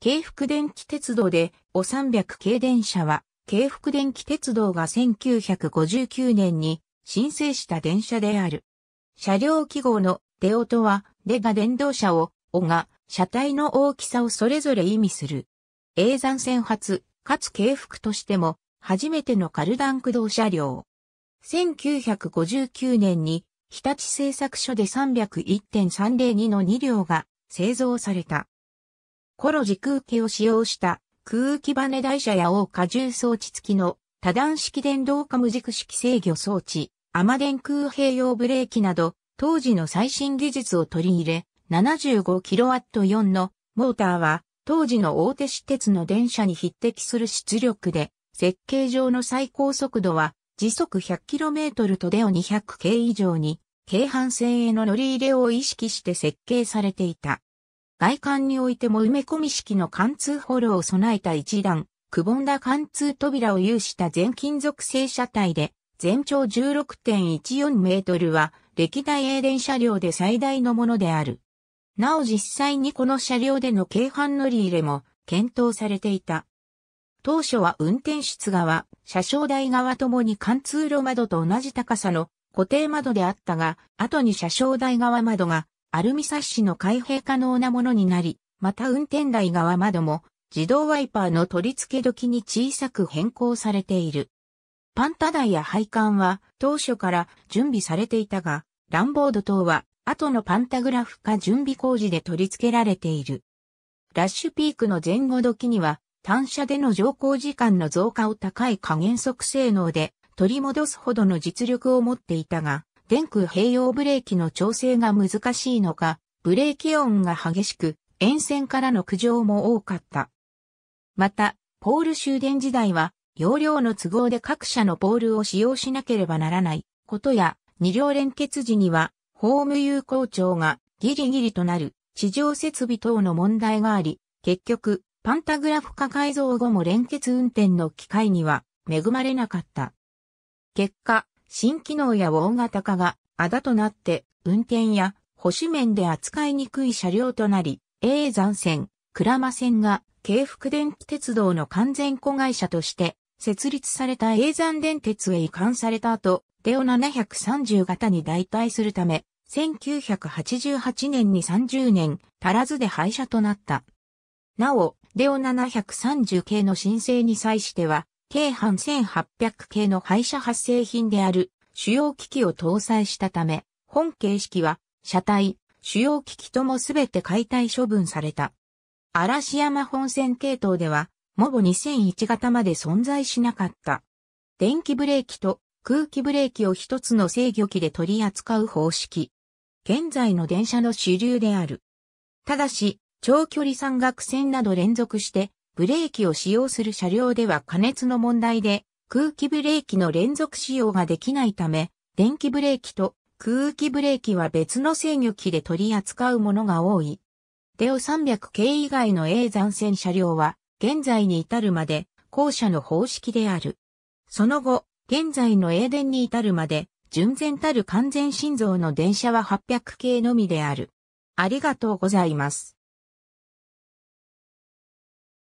京福電気鉄道で、お300系電車は、京福電気鉄道が1959年に申請した電車である。車両記号の出音は、出が電動車を、おが車体の大きさをそれぞれ意味する。永山線発、かつ京福としても、初めてのカルダン駆動車両。1959年に、日立製作所で301.302の2両が製造された。コロジ空気を使用した空気バネ台車や大荷重装置付きの多段式電動化無軸式制御装置、アマ電空併用ブレーキなど、当時の最新技術を取り入れ、75kW4 のモーターは、当時の大手私鉄の電車に匹敵する出力で、設計上の最高速度は時速 100km とデオ 200K 以上に、京阪線への乗り入れを意識して設計されていた。外観においても埋め込み式の貫通ホロを備えた一段、くぼんだ貫通扉を有した全金属製車体で、全長16.14メートルは、歴代英電車両で最大のものである。なお実際にこの車両での軽犯乗り入れも検討されていた。当初は運転室側、車掌台側ともに貫通路窓と同じ高さの固定窓であったが、後に車掌台側窓がアルミサッシの開閉可能なものになり、また運転台側窓も自動ワイパーの取り付け時に小さく変更されている。パンタ台や配管は当初から準備されていたが、ランボード等は後のパンタグラフ化準備工事で取り付けられている。ラッシュピークの前後時には単車での乗降時間の増加を高い加減速性能で取り戻すほどの実力を持っていたが、電空併用ブレーキの調整が難しいのか、ブレーキ音が激しく、沿線からの苦情も多かった。また、ポール終電時代は、容量の都合で各社のポールを使用しなければならないことや、二両連結時には、ホーム有効長がギリギリとなる、地上設備等の問題があり、結局、パンタグラフ化改造後も連結運転の機会には恵まれなかった。結果、新機能や大型化があだとなって運転や保守面で扱いにくい車両となり、永山線、倉間線が京福電気鉄道の完全子会社として設立された永山電鉄へ移管された後、デオ730型に代替するため、1988年に30年足らずで廃車となった。なお、デオ730系の申請に際しては、京阪1800系の廃車発生品である主要機器を搭載したため、本形式は車体、主要機器ともすべて解体処分された。嵐山本線系統では、モボ2001型まで存在しなかった。電気ブレーキと空気ブレーキを一つの制御機で取り扱う方式。現在の電車の主流である。ただし、長距離山岳線など連続してブレーキを使用する車両では加熱の問題で空気ブレーキの連続使用ができないため、電気ブレーキと空気ブレーキは別の制御機で取り扱うものが多い。デオ300系以外の A 残線車両は、現在に至るまで、後者の方式である。その後、現在の A 電に至るまで、純然たる完全心臓の電車は800系のみである。ありがとうございます。